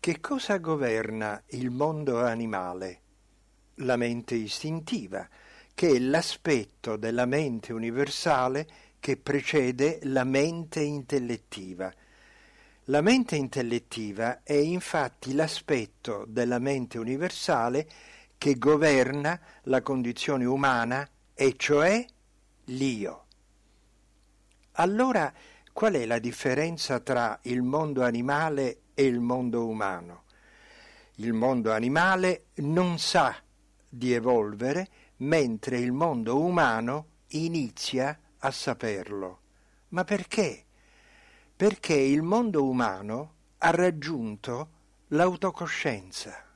Che cosa governa il mondo animale? La mente istintiva, che è l'aspetto della mente universale che precede la mente intellettiva. La mente intellettiva è infatti l'aspetto della mente universale che governa la condizione umana, e cioè l'io. Allora Qual è la differenza tra il mondo animale e il mondo umano? Il mondo animale non sa di evolvere, mentre il mondo umano inizia a saperlo. Ma perché? Perché il mondo umano ha raggiunto l'autocoscienza.